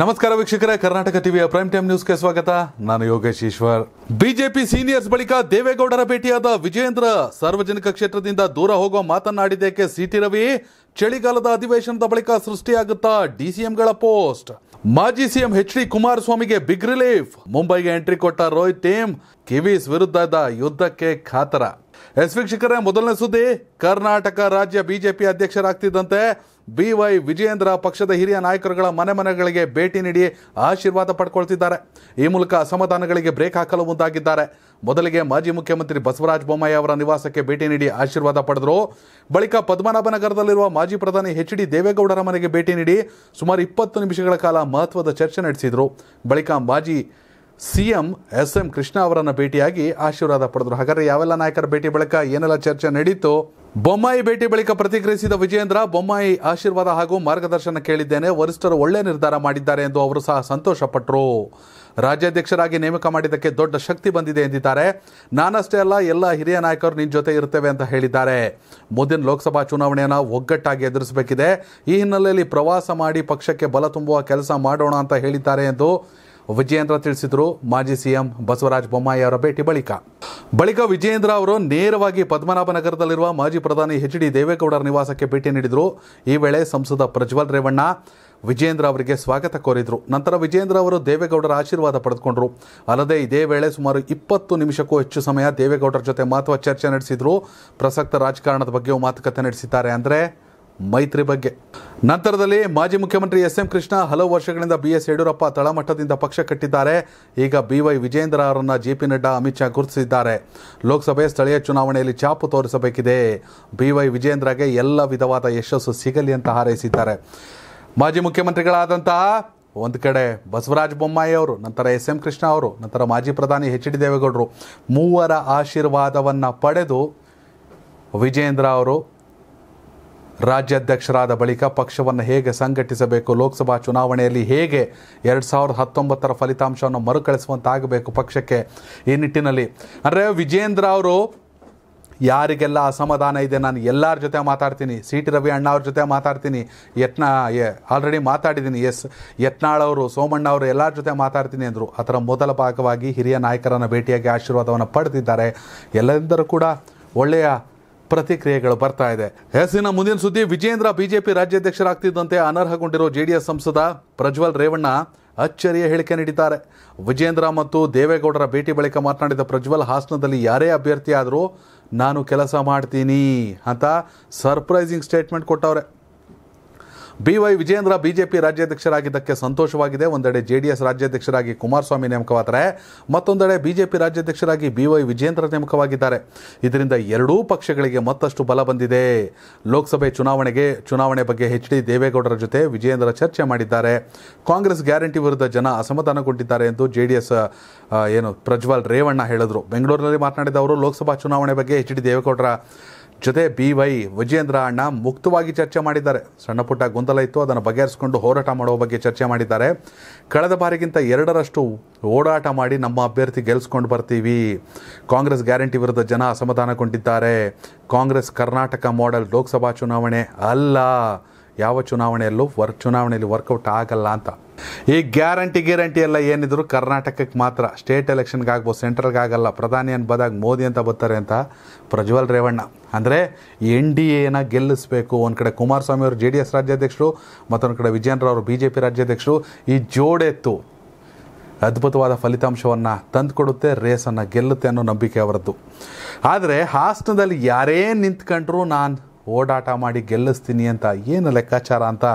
ನಮಸ್ಕಾರ ವೀಕ್ಷಕರೇ ಕರ್ನಾಟಕ ಟಿವಿಯ ಪ್ರೈಮ್ ಟೈಮ್ ನ್ಯೂಸ್ಗೆ ಸ್ವಾಗತ ನಾನು ಯೋಗೇಶ್ ಈಶ್ವರ್ ಬಿಜೆಪಿ ಸೀನಿಯರ್ಸ್ ಬಳಿಕ ದೇವೇಗೌಡರ ಭೇಟಿಯಾದ ವಿಜಯೇಂದ್ರ ಸಾರ್ವಜನಿಕ ಕ್ಷೇತ್ರದಿಂದ ದೂರ ಹೋಗೋ ಮಾತನಾಡಿದ್ದಕ್ಕೆ ಸಿಟಿ ರವಿ ಚಳಿಗಾಲದ ಅಧಿವೇಶನದ ಬಳಿಕ ಸೃಷ್ಟಿಯಾಗುತ್ತಾ ಡಿಸಿಎಂಗಳ ಪೋಸ್ಟ್ ಮಾಜಿ ಸಿಎಂ ಎಚ್ ಡಿ ಕುಮಾರಸ್ವಾಮಿಗೆ ಬಿಗ್ ರಿಲೀಫ್ ಮುಂಬೈಗೆ ಎಂಟ್ರಿ ಕೊಟ್ಟ ರೋಹಿತ್ ಟೀಮ್ ಕಿವೀಸ್ ವಿರುದ್ಧದ ಯುದ್ಧಕ್ಕೆ ಖಾತರ ಎಸ್ ವೀಕ್ಷಕರೇ ಮೊದಲನೇ ಸುದ್ದಿ ಕರ್ನಾಟಕ ರಾಜ್ಯ ಬಿಜೆಪಿ ಅಧ್ಯಕ್ಷರಾಗ್ತಿದ್ದಂತೆ ಬಿ ವೈ ವಿಜಯೇಂದ್ರ ಪಕ್ಷದ ಹಿರಿಯ ನಾಯಕರುಗಳ ಮನೆ ಮನೆಗಳಿಗೆ ಭೇಟಿ ನೀಡಿ ಆಶೀರ್ವಾದ ಪಡ್ಕೊಳ್ತಿದ್ದಾರೆ ಈ ಮೂಲಕ ಅಸಮಾಧಾನಗಳಿಗೆ ಬ್ರೇಕ್ ಹಾಕಲು ಮುಂದಾಗಿದ್ದಾರೆ ಮೊದಲಿಗೆ ಮಾಜಿ ಮುಖ್ಯಮಂತ್ರಿ ಬಸವರಾಜ ಬೊಮ್ಮಾಯಿ ಅವರ ನಿವಾಸಕ್ಕೆ ಭೇಟಿ ನೀಡಿ ಆಶೀರ್ವಾದ ಪಡೆದರು ಬಳಿಕ ಪದ್ಮನಾಭನಗರದಲ್ಲಿರುವ ಮಾಜಿ ಪ್ರಧಾನಿ ಎಚ್ ಡಿ ದೇವೇಗೌಡರ ಮನೆಗೆ ಭೇಟಿ ನೀಡಿ ಸುಮಾರು ಇಪ್ಪತ್ತು ನಿಮಿಷಗಳ ಕಾಲ ಮಹತ್ವದ ಚರ್ಚೆ ನಡೆಸಿದರು ಬಳಿಕ ಮಾಜಿ C M S M Krishna ಅವರನ್ನು ಭೇಟಿಯಾಗಿ ಆಶೀರ್ವಾದ ಪಡೆದರು ಹಾಗಾದರೆ ಯಾವೆಲ್ಲ ನಾಯಕರ ಭೇಟಿ ಬಳಿಕ ಏನೆಲ್ಲ ಚರ್ಚೆ ನಡೆಯಿತು ಬೊಮ್ಮಾಯಿ ಭೇಟಿ ಬಳಿಕ ಪ್ರತಿಕ್ರಿಯಿಸಿದ ವಿಜೇಂದ್ರ ಬೊಮ್ಮಾಯಿ ಆಶೀರ್ವಾದ ಹಾಗೂ ಮಾರ್ಗದರ್ಶನ ಕೇಳಿದ್ದೇನೆ ವರಿಷ್ಠರು ಒಳ್ಳೆ ನಿರ್ಧಾರ ಮಾಡಿದ್ದಾರೆ ಎಂದು ಅವರು ಸಹ ಸಂತೋಷಪಟ್ಟರು ರಾಜ್ಯಾಧ್ಯಕ್ಷರಾಗಿ ನೇಮಕ ಮಾಡಿದ್ದಕ್ಕೆ ದೊಡ್ಡ ಶಕ್ತಿ ಬಂದಿದೆ ಎಂದಿದ್ದಾರೆ ನಾನಷ್ಟೇ ಅಲ್ಲ ಎಲ್ಲ ಹಿರಿಯ ನಾಯಕರು ನಿನ್ನ ಜೊತೆ ಇರುತ್ತೇವೆ ಅಂತ ಹೇಳಿದ್ದಾರೆ ಮುಂದಿನ ಲೋಕಸಭಾ ಚುನಾವಣೆಯನ್ನು ಒಗ್ಗಟ್ಟಾಗಿ ಎದುರಿಸಬೇಕಿದೆ ಈ ಹಿನ್ನೆಲೆಯಲ್ಲಿ ಪ್ರವಾಸ ಮಾಡಿ ಪಕ್ಷಕ್ಕೆ ಬಲ ತುಂಬುವ ಕೆಲಸ ಮಾಡೋಣ ಅಂತ ಹೇಳಿದ್ದಾರೆ ಎಂದು ವಿಜಯೇಂದ್ರ ತಿಳಿಸಿದರು ಮಾಜಿ ಸಿಎಂ ಬಸವರಾಜ ಬೊಮ್ಮಾಯಿ ಅವರ ಭೇಟಿ ಬಳಿಕ ಬಳಿಕ ವಿಜಯೇಂದ್ರ ಅವರು ನೇರವಾಗಿ ನಗರದಲ್ಲಿರುವ ಮಾಜಿ ಪ್ರಧಾನಿ ಎಚ್ ಡಿ ದೇವೇಗೌಡರ ನಿವಾಸಕ್ಕೆ ಭೇಟಿ ನೀಡಿದರು ಈ ವೇಳೆ ಸಂಸದ ಪ್ರಜ್ವಲ್ ರೇವಣ್ಣ ವಿಜಯೇಂದ್ರ ಅವರಿಗೆ ಸ್ವಾಗತ ಕೋರಿದರು ನಂತರ ವಿಜಯೇಂದ್ರ ಅವರು ದೇವೇಗೌಡರ ಆಶೀರ್ವಾದ ಪಡೆದುಕೊಂಡ್ರು ಅಲ್ಲದೆ ಇದೇ ವೇಳೆ ಸುಮಾರು ಇಪ್ಪತ್ತು ನಿಮಿಷಕ್ಕೂ ಹೆಚ್ಚು ಸಮಯ ದೇವೇಗೌಡರ ಜೊತೆ ಮಹತ್ವ ಚರ್ಚೆ ನಡೆಸಿದರು ಪ್ರಸಕ್ತ ರಾಜಕಾರಣದ ಬಗ್ಗೆಯೂ ಮಾತುಕತೆ ನಡೆಸಿದ್ದಾರೆ ಅಂದರೆ ಮೈತ್ರಿ ಬಗ್ಗೆ ನಂತರದಲ್ಲಿ ಮಾಜಿ ಮುಖ್ಯಮಂತ್ರಿ ಎಸ್ ಎಂ ಕೃಷ್ಣ ಹಲವು ವರ್ಷಗಳಿಂದ ಬಿ ಎಸ್ ಯಡಿಯೂರಪ್ಪ ತಳಮಟ್ಟದಿಂದ ಪಕ್ಷ ಕಟ್ಟಿದ್ದಾರೆ ಈಗ ಬಿ ವೈ ವಿಜೇಂದ್ರ ಅವರನ್ನು ಜೆ ಪಿ ನಡ್ಡಾ ಅಮಿತ್ ಶಾ ಗುರುತಿಸಿದ್ದಾರೆ ಲೋಕಸಭೆ ಸ್ಥಳೀಯ ಚುನಾವಣೆಯಲ್ಲಿ ಚಾಪು ತೋರಿಸಬೇಕಿದೆ ಬಿ ವೈ ವಿಜೇಂದ್ರಗೆ ಎಲ್ಲ ವಿಧವಾದ ಯಶಸ್ಸು ಸಿಗಲಿ ಅಂತ ಹಾರೈಸಿದ್ದಾರೆ ಮಾಜಿ ಮುಖ್ಯಮಂತ್ರಿಗಳಾದಂತಹ ಒಂದು ಕಡೆ ಬಸವರಾಜ ಬೊಮ್ಮಾಯಿ ಅವರು ನಂತರ ಎಸ್ ಎಂ ಕೃಷ್ಣ ಅವರು ನಂತರ ಮಾಜಿ ಪ್ರಧಾನಿ ಎಚ್ ಡಿ ದೇವೇಗೌಡರು ಮೂವರ ಆಶೀರ್ವಾದವನ್ನು ಪಡೆದು ವಿಜೇಂದ್ರ ಅವರು ರಾಜ್ಯಾಧ್ಯಕ್ಷರಾದ ಬಳಿಕ ಪಕ್ಷವನ್ನು ಹೇಗೆ ಸಂಘಟಿಸಬೇಕು ಲೋಕಸಭಾ ಚುನಾವಣೆಯಲ್ಲಿ ಹೇಗೆ ಎರಡು ಸಾವಿರದ ಹತ್ತೊಂಬತ್ತರ ಫಲಿತಾಂಶವನ್ನು ಮರುಕಳಿಸುವಂತಾಗಬೇಕು ಪಕ್ಷಕ್ಕೆ ಈ ನಿಟ್ಟಿನಲ್ಲಿ ಅಂದರೆ ವಿಜೇಂದ್ರ ಅವರು ಯಾರಿಗೆಲ್ಲ ಅಸಮಾಧಾನ ಇದೆ ನಾನು ಎಲ್ಲರ ಜೊತೆ ಮಾತಾಡ್ತೀನಿ ಸಿ ಟಿ ರವಿ ಅಣ್ಣ ಅವ್ರ ಜೊತೆ ಮಾತಾಡ್ತೀನಿ ಯತ್ನಾ ಆಲ್ರೆಡಿ ಮಾತಾಡಿದ್ದೀನಿ ಎಸ್ ಯತ್ನಾಳ್ ಅವರು ಸೋಮಣ್ಣ ಅವರು ಎಲ್ಲರ ಜೊತೆ ಮಾತಾಡ್ತೀನಿ ಅಂದರು ಅದರ ಮೊದಲ ಭಾಗವಾಗಿ ಹಿರಿಯ ನಾಯಕರನ್ನು ಭೇಟಿಯಾಗಿ ಆಶೀರ್ವಾದವನ್ನು ಪಡೆದಿದ್ದಾರೆ ಎಲ್ಲರಿಂದರೂ ಕೂಡ ಒಳ್ಳೆಯ ಪ್ರತಿಕ್ರಿಯೆಗಳು ಬರ್ತಾ ಇದೆ ಹೆಸರಿನ ಮುಂದಿನ ಸುದ್ದಿ ವಿಜೇಂದ್ರ ಬಿಜೆಪಿ ರಾಜ್ಯಾಧ್ಯಕ್ಷರಾಗ್ತಿದ್ದಂತೆ ಅನರ್ಹಗೊಂಡಿರೋ ಜೆಡಿಎಸ್ ಸಂಸದ ಪ್ರಜ್ವಲ್ ರೇವಣ್ಣ ಅಚ್ಚರಿಯ ಹೇಳಿಕೆ ನೀಡಿದ್ದಾರೆ ವಿಜೇಂದ್ರ ಮತ್ತು ದೇವೇಗೌಡರ ಭೇಟಿ ಬಳಿಕ ಮಾತನಾಡಿದ ಪ್ರಜ್ವಲ್ ಹಾಸನದಲ್ಲಿ ಯಾರೇ ಅಭ್ಯರ್ಥಿ ಆದರೂ ನಾನು ಕೆಲಸ ಮಾಡ್ತೀನಿ ಅಂತ ಸರ್ಪ್ರೈಸಿಂಗ್ ಸ್ಟೇಟ್ಮೆಂಟ್ ಕೊಟ್ಟವ್ರೆ ಬಿವೈ ವಿಜೇಂದ್ರ ಬಿಜೆಪಿ ರಾಜ್ಯಾಧ್ಯಕ್ಷರಾಗಿದ್ದಕ್ಕೆ ಸಂತೋಷವಾಗಿದೆ ಒಂದೆಡೆ ಜೆಡಿಎಸ್ ರಾಜ್ಯಾಧ್ಯಕ್ಷರಾಗಿ ಕುಮಾರಸ್ವಾಮಿ ನೇಮಕವಾದರೆ ಮತ್ತೊಂದೆಡೆ ಬಿಜೆಪಿ ರಾಜ್ಯಾಧ್ಯಕ್ಷರಾಗಿ ಬಿವೈ ವಿಜೇಂದ್ರ ನೇಮಕವಾಗಿದ್ದಾರೆ ಇದರಿಂದ ಎರಡೂ ಪಕ್ಷಗಳಿಗೆ ಮತ್ತಷ್ಟು ಬಲ ಬಂದಿದೆ ಲೋಕಸಭೆ ಚುನಾವಣೆಗೆ ಚುನಾವಣೆ ಬಗ್ಗೆ ಎಚ್ ಡಿ ದೇವೇಗೌಡರ ಜೊತೆ ವಿಜೇಂದ್ರ ಚರ್ಚೆ ಮಾಡಿದ್ದಾರೆ ಕಾಂಗ್ರೆಸ್ ಗ್ಯಾರಂಟಿ ವಿರುದ್ಧ ಜನ ಅಸಮಾಧಾನಗೊಂಡಿದ್ದಾರೆ ಎಂದು ಜೆಡಿಎಸ್ ಏನು ಪ್ರಜ್ವಲ್ ರೇವಣ್ಣ ಹೇಳಿದರು ಬೆಂಗಳೂರಿನಲ್ಲಿ ಮಾತನಾಡಿದ ಅವರು ಲೋಕಸಭಾ ಚುನಾವಣೆ ಬಗ್ಗೆ ಎಚ್ ಡಿ ದೇವೇಗೌಡರ ಜೊತೆ ಬಿ ವೈ ವಿಜೇಂದ್ರ ಅಣ್ಣ ಮುಕ್ತವಾಗಿ ಚರ್ಚೆ ಮಾಡಿದ್ದಾರೆ ಸಣ್ಣ ಪುಟ್ಟ ಗೊಂದಲ ಇತ್ತು ಅದನ್ನು ಬಗೆಹರಿಸಿಕೊಂಡು ಹೋರಾಟ ಮಾಡುವ ಬಗ್ಗೆ ಚರ್ಚೆ ಮಾಡಿದ್ದಾರೆ ಕಳೆದ ಬಾರಿಗಿಂತ ಎರಡರಷ್ಟು ಓಡಾಟ ಮಾಡಿ ನಮ್ಮ ಅಭ್ಯರ್ಥಿ ಗೆಲ್ಲಿಸ್ಕೊಂಡು ಬರ್ತೀವಿ ಕಾಂಗ್ರೆಸ್ ಗ್ಯಾರಂಟಿ ವಿರುದ್ಧ ಜನ ಅಸಮಾಧಾನಗೊಂಡಿದ್ದಾರೆ ಕಾಂಗ್ರೆಸ್ ಕರ್ನಾಟಕ ಮಾಡೆಲ್ ಲೋಕಸಭಾ ಚುನಾವಣೆ ಅಲ್ಲ ಯಾವ ಚುನಾವಣೆಯಲ್ಲೂ ವರ್ಕ್ ಚುನಾವಣೆಯಲ್ಲಿ ವರ್ಕೌಟ್ ಆಗಲ್ಲ ಅಂತ ಈ ಗ್ಯಾರಂಟಿ ಗ್ಯಾರಂಟಿ ಎಲ್ಲ ಏನಿದ್ರು ಕರ್ನಾಟಕಕ್ಕೆ ಮಾತ್ರ ಸ್ಟೇಟ್ ಎಲೆಕ್ಷನ್ಗೆ ಆಗ್ಬೋದು ಸೆಂಟ್ರಲ್ಗೆ ಆಗಲ್ಲ ಪ್ರಧಾನಿ ಅಂತ ಬಂದಾಗ ಮೋದಿ ಅಂತ ಬರ್ತಾರೆ ಅಂತ ಪ್ರಜ್ವಲ್ ರೇವಣ್ಣ ಅಂದರೆ ಎನ್ ಡಿ ಎನ ಗೆಲ್ಲಿಸಬೇಕು ಒಂದು ಕಡೆ ಕುಮಾರಸ್ವಾಮಿ ಅವರು ಜೆ ಡಿ ಎಸ್ ರಾಜ್ಯಾಧ್ಯಕ್ಷರು ಮತ್ತೊಂದು ಕಡೆ ವಿಜಯೇಂದ್ರ ಅವರು ಬಿ ಜೆ ಪಿ ರಾಜ್ಯಾಧ್ಯಕ್ಷರು ಈ ಜೋಡೆತ್ತು ಅದ್ಭುತವಾದ ಫಲಿತಾಂಶವನ್ನು ತಂದುಕೊಡುತ್ತೆ ರೇಸನ್ನು ಗೆಲ್ಲುತ್ತೆ ಅನ್ನೋ ನಂಬಿಕೆ ಅವರದ್ದು ಆದರೆ ಹಾಸನದಲ್ಲಿ ಯಾರೇ ನಿಂತ್ಕೊಂಡ್ರೂ ನಾನು ಓಡಾಟ ಮಾಡಿ ಗೆಲ್ಲಿಸ್ತೀನಿ ಅಂತ ಏನು ಲೆಕ್ಕಾಚಾರ ಅಂತ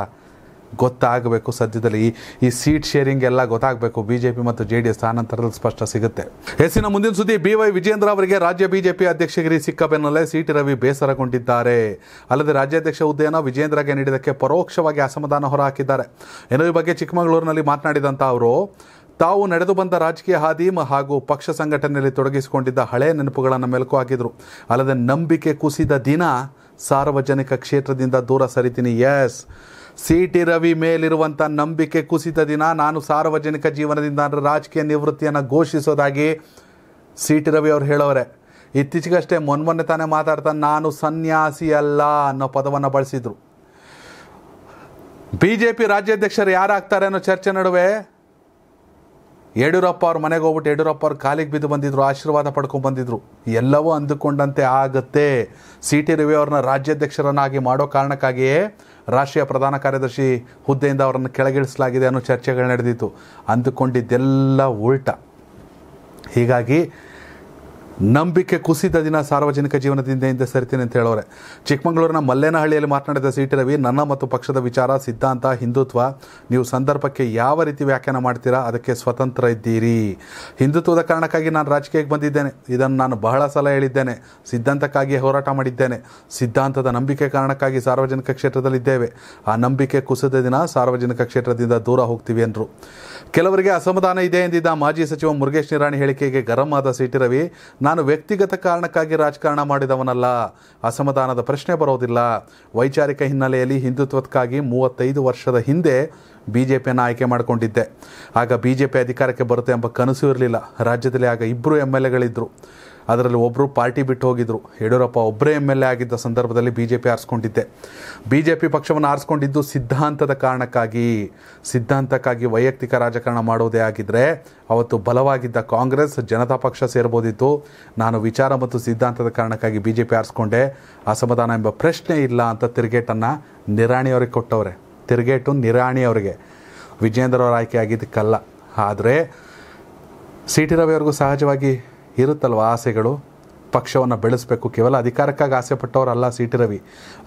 ಗೊತ್ತಾಗಬೇಕು ಸದ್ಯದಲ್ಲಿ ಈ ಸೀಟ್ ಶೇರಿಂಗ್ ಎಲ್ಲ ಗೊತ್ತಾಗಬೇಕು ಬಿಜೆಪಿ ಮತ್ತು ಜೆ ಡಿ ಎಸ್ ಆನಂತರದಲ್ಲಿ ಸ್ಪಷ್ಟ ಸಿಗುತ್ತೆ ಹೆಸರಿನ ಮುಂದಿನ ಸುದ್ದಿ ಬಿ ವೈ ವಿಜೇಂದ್ರ ಅವರಿಗೆ ರಾಜ್ಯ ಬಿಜೆಪಿ ಅಧ್ಯಕ್ಷಗಿರಿ ಸಿಕ್ಕ ಬೆನ್ನಲ್ಲೇ ಸಿಟಿ ರವಿ ಬೇಸರಗೊಂಡಿದ್ದಾರೆ ಅಲ್ಲದೆ ರಾಜ್ಯಾಧ್ಯಕ್ಷ ಹುದ್ದೆಯನ್ನು ವಿಜೇಂದ್ರಗೆ ನೀಡಿದ್ದಕ್ಕೆ ಪರೋಕ್ಷವಾಗಿ ಅಸಮಾಧಾನ ಹೊರಹಾಕಿದ್ದಾರೆ ಏನೋ ಈ ಬಗ್ಗೆ ಚಿಕ್ಕಮಗಳೂರಿನಲ್ಲಿ ಮಾತನಾಡಿದಂಥ ಅವರು ತಾವು ನಡೆದು ಬಂದ ರಾಜಕೀಯ ಹಾದಿ ಹಾಗೂ ಪಕ್ಷ ಸಂಘಟನೆಯಲ್ಲಿ ತೊಡಗಿಸಿಕೊಂಡಿದ್ದ ಹಳೆಯ ನೆನಪುಗಳನ್ನು ಮೆಲುಕು ಹಾಕಿದರು ಅಲ್ಲದೆ ನಂಬಿಕೆ ಕುಸಿದ ದಿನ ಸಾರ್ವಜನಿಕ ಕ್ಷೇತ್ರದಿಂದ ದೂರ ಸರಿತೀನಿ ಎಸ್ ಸಿ ಟಿ ರವಿ ಮೇಲಿರುವಂಥ ನಂಬಿಕೆ ಕುಸಿತ ದಿನ ನಾನು ಸಾರ್ವಜನಿಕ ಜೀವನದಿಂದ ರಾಜಕೀಯ ನಿವೃತ್ತಿಯನ್ನು ಘೋಷಿಸೋದಾಗಿ ಸಿ ಟಿ ರವಿ ಅವರು ಹೇಳೋರೆ ಇತ್ತೀಚೆಗಷ್ಟೇ ಮೊನ್ಮೊನ್ನೆ ತಾನೇ ಮಾತಾಡ್ತಾ ನಾನು ಸನ್ಯಾಸಿ ಅಲ್ಲ ಅನ್ನೋ ಪದವನ್ನು ಬಳಸಿದರು ಬಿ ಜೆ ಪಿ ರಾಜ್ಯಾಧ್ಯಕ್ಷರು ಯಾರಾಗ್ತಾರೆ ಅನ್ನೋ ಚರ್ಚೆ ನಡುವೆ ಯಡಿಯೂರಪ್ಪ ಅವ್ರ ಮನೆಗೆ ಹೋಗ್ಬಿಟ್ಟು ಯಡಿಯೂರಪ್ಪ ಅವ್ರ ಕಾಲಿಗೆ ಬಿದ್ದು ಬಂದಿದ್ರು ಆಶೀರ್ವಾದ ಪಡ್ಕೊಂಡು ಬಂದಿದ್ರು ಎಲ್ಲವೂ ಅಂದುಕೊಂಡಂತೆ ಆಗತ್ತೆ ಸಿ ಟಿ ರವಿ ಅವ್ರನ್ನ ರಾಜ್ಯಾಧ್ಯಕ್ಷರನ್ನಾಗಿ ಮಾಡೋ ಕಾರಣಕ್ಕಾಗಿಯೇ ರಾಷ್ಟ್ರೀಯ ಪ್ರಧಾನ ಕಾರ್ಯದರ್ಶಿ ಹುದ್ದೆಯಿಂದ ಅವರನ್ನು ಕೆಳಗಿಳಿಸಲಾಗಿದೆ ಅನ್ನೋ ಚರ್ಚೆಗಳು ನಡೆದಿತ್ತು ಅಂದುಕೊಂಡಿದ್ದೆಲ್ಲ ಉಲ್ಟ ಹೀಗಾಗಿ ನಂಬಿಕೆ ಕುಸಿದ ದಿನ ಸಾರ್ವಜನಿಕ ಜೀವನದಿಂದ ಹಿಂದೆ ಸರಿತೀನಿ ಅಂತ ಹೇಳೋರೆ ಚಿಕ್ಕಮಗಳೂರಿನ ಮಲ್ಲೇನಹಳ್ಳಿಯಲ್ಲಿ ಮಾತನಾಡಿದ ಸಿಟಿ ರವಿ ನನ್ನ ಮತ್ತು ಪಕ್ಷದ ವಿಚಾರ ಸಿದ್ಧಾಂತ ಹಿಂದುತ್ವ ನೀವು ಸಂದರ್ಭಕ್ಕೆ ಯಾವ ರೀತಿ ವ್ಯಾಖ್ಯಾನ ಮಾಡ್ತೀರಾ ಅದಕ್ಕೆ ಸ್ವತಂತ್ರ ಇದ್ದೀರಿ ಹಿಂದುತ್ವದ ಕಾರಣಕ್ಕಾಗಿ ನಾನು ರಾಜಕೀಯಕ್ಕೆ ಬಂದಿದ್ದೇನೆ ಇದನ್ನು ನಾನು ಬಹಳ ಸಲ ಹೇಳಿದ್ದೇನೆ ಸಿದ್ಧಾಂತಕ್ಕಾಗಿ ಹೋರಾಟ ಮಾಡಿದ್ದೇನೆ ಸಿದ್ಧಾಂತದ ನಂಬಿಕೆ ಕಾರಣಕ್ಕಾಗಿ ಸಾರ್ವಜನಿಕ ಕ್ಷೇತ್ರದಲ್ಲಿದ್ದೇವೆ ಆ ನಂಬಿಕೆ ಕುಸಿದ ದಿನ ಸಾರ್ವಜನಿಕ ಕ್ಷೇತ್ರದಿಂದ ದೂರ ಹೋಗ್ತೀವಿ ಅಂದರು ಕೆಲವರಿಗೆ ಅಸಮಾಧಾನ ಇದೆ ಎಂದಿದ್ದ ಮಾಜಿ ಸಚಿವ ಮುರುಗೇಶ್ ನಿರಾಣಿ ಹೇಳಿಕೆಗೆ ಗರಂ ಆದ ಸಿ ರವಿ ನಾನು ವ್ಯಕ್ತಿಗತ ಕಾರಣಕ್ಕಾಗಿ ರಾಜಕಾರಣ ಮಾಡಿದವನಲ್ಲ ಅಸಮಾಧಾನದ ಪ್ರಶ್ನೆ ಬರೋದಿಲ್ಲ ವೈಚಾರಿಕ ಹಿನ್ನೆಲೆಯಲ್ಲಿ ಹಿಂದುತ್ವಕ್ಕಾಗಿ ಮೂವತ್ತೈದು ವರ್ಷದ ಹಿಂದೆ ಬಿ ಜೆ ಪಿಯನ್ನು ಆಯ್ಕೆ ಮಾಡಿಕೊಂಡಿದ್ದೆ ಆಗ ಬಿ ಜೆ ಪಿ ಅಧಿಕಾರಕ್ಕೆ ಬರುತ್ತೆ ಎಂಬ ಕನಸು ಇರಲಿಲ್ಲ ರಾಜ್ಯದಲ್ಲಿ ಆಗ ಇಬ್ಬರು ಎಂ ಎಲ್ ಎಗಳಿದ್ದರು ಅದರಲ್ಲಿ ಒಬ್ಬರು ಪಾರ್ಟಿ ಬಿಟ್ಟು ಹೋಗಿದ್ದರು ಯಡಿಯೂರಪ್ಪ ಒಬ್ಬರೇ ಎಮ್ ಎಲ್ ಎ ಆಗಿದ್ದ ಸಂದರ್ಭದಲ್ಲಿ ಬಿ ಜೆ ಪಿ ಆರಿಸ್ಕೊಂಡಿದ್ದೆ ಬಿ ಜೆ ಪಿ ಪಕ್ಷವನ್ನು ಆರಿಸ್ಕೊಂಡಿದ್ದು ಸಿದ್ಧಾಂತದ ಕಾರಣಕ್ಕಾಗಿ ಸಿದ್ಧಾಂತಕ್ಕಾಗಿ ವೈಯಕ್ತಿಕ ರಾಜಕಾರಣ ಮಾಡೋದೇ ಆಗಿದ್ದರೆ ಅವತ್ತು ಬಲವಾಗಿದ್ದ ಕಾಂಗ್ರೆಸ್ ಜನತಾ ಪಕ್ಷ ಸೇರ್ಬೋದಿತ್ತು ನಾನು ವಿಚಾರ ಮತ್ತು ಸಿದ್ಧಾಂತದ ಕಾರಣಕ್ಕಾಗಿ ಬಿ ಜೆ ಪಿ ಆರಿಸ್ಕೊಂಡೆ ಅಸಮಾಧಾನ ಎಂಬ ಪ್ರಶ್ನೆ ಇಲ್ಲ ಅಂತ ತಿರುಗೇಟನ್ನು ನಿರಾಣಿಯವರಿಗೆ ಕೊಟ್ಟವ್ರೆ ತಿರುಗೇಟು ನಿರಾಣಿಯವರಿಗೆ ವಿಜೇಂದ್ರ ಅವರ ಆಯ್ಕೆ ಆಗಿದ್ದಕ್ಕಲ್ಲ ಆದರೆ ಸಿ ಟಿ ರವಿ ಸಹಜವಾಗಿ ಇರುತ್ತಲ್ವ ಆಸೆಗಳು ಪಕ್ಷವನ್ನು ಬೆಳೆಸಬೇಕು ಕೇವಲ ಅಧಿಕಾರಕ್ಕಾಗಿ ಆಸೆ ಪಟ್ಟವರಲ್ಲ ಸಿ ಟಿ ರವಿ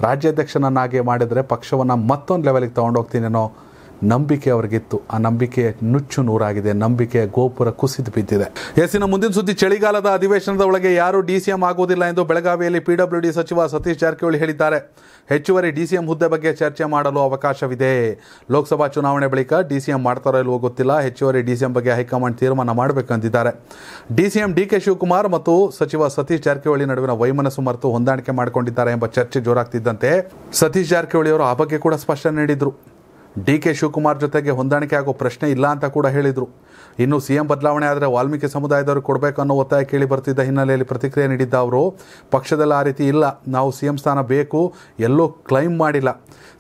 ರಾಜ್ಯಾಧ್ಯಕ್ಷನನ್ನಾಗಿ ಮಾಡಿದರೆ ಪಕ್ಷವನ್ನು ಮತ್ತೊಂದು ಲೆವೆಲಿಗೆ ತೊಗೊಂಡೋಗ್ತೀನೇನೋ ನಂಬಿಕೆ ಅವರಿಗಿತ್ತು ಆ ನಂಬಿಕೆ ನುಚ್ಚು ನೂರಾಗಿದೆ ನಂಬಿಕೆ ಗೋಪುರ ಕುಸಿದು ಬಿದ್ದಿದೆ ಎಸ್ಸಿನ ಮುಂದಿನ ಸುದ್ದಿ ಚಳಿಗಾಲದ ಅಧಿವೇಶನದ ಒಳಗೆ ಯಾರು ಡಿಸಿಎಂ ಆಗುವುದಿಲ್ಲ ಎಂದು ಬೆಳಗಾವಿಯಲ್ಲಿ ಡಿ ಸಚಿವ ಸತೀಶ್ ಜಾರಕಿಹೊಳಿ ಹೇಳಿದ್ದಾರೆ ಹೆಚ್ಚುವರಿ ಡಿಸಿಎಂ ಹುದ್ದೆ ಬಗ್ಗೆ ಚರ್ಚೆ ಮಾಡಲು ಅವಕಾಶವಿದೆ ಲೋಕಸಭಾ ಚುನಾವಣೆ ಬಳಿಕ ಡಿಸಿಎಂ ಮಾಡ್ತಾರೋ ಇಲ್ವೋ ಗೊತ್ತಿಲ್ಲ ಹೆಚ್ಚುವರಿ ಡಿಸಿಎಂ ಬಗ್ಗೆ ಹೈಕಮಾಂಡ್ ತೀರ್ಮಾನ C DCM D K Shivakumar ಮತ್ತು ಸಚಿವ ಸತೀಶ್ ಜಾರಕಿಹೊಳಿ ನಡುವಿನ ವೈಮನಸ್ಸು ಮರೆತು ಹೊಂದಾಣಿಕೆ ಮಾಡಿಕೊಂಡಿದ್ದಾರೆ ಎಂಬ ಚರ್ಚೆ ಜೋರಾಗ್ತಿದ್ದಂತೆ ಸತೀಶ್ ಜಾರಕಿಹೊಳಿ ಅವರು ಆ ಬಗ್ಗೆ ಕೂಡ ಸ್ಪಷ್ಟನೆ ನೀಡಿದರು ಡಿ ಕೆ ಶಿವಕುಮಾರ್ ಜೊತೆಗೆ ಹೊಂದಾಣಿಕೆ ಆಗೋ ಪ್ರಶ್ನೆ ಇಲ್ಲ ಅಂತ ಕೂಡ ಹೇಳಿದರು ಇನ್ನು ಸಿ ಎಂ ಬದಲಾವಣೆ ಆದರೆ ವಾಲ್ಮೀಕಿ ಸಮುದಾಯದವರು ಕೊಡಬೇಕು ಅನ್ನೋ ಒತ್ತಾಯ ಕೇಳಿ ಬರ್ತಿದ್ದ ಹಿನ್ನೆಲೆಯಲ್ಲಿ ಪ್ರತಿಕ್ರಿಯೆ ನೀಡಿದ್ದ ಅವರು ಪಕ್ಷದಲ್ಲಿ ಆ ರೀತಿ ಇಲ್ಲ ನಾವು ಸಿ ಎಂ ಸ್ಥಾನ ಬೇಕು ಎಲ್ಲೂ ಕ್ಲೈಮ್ ಮಾಡಿಲ್ಲ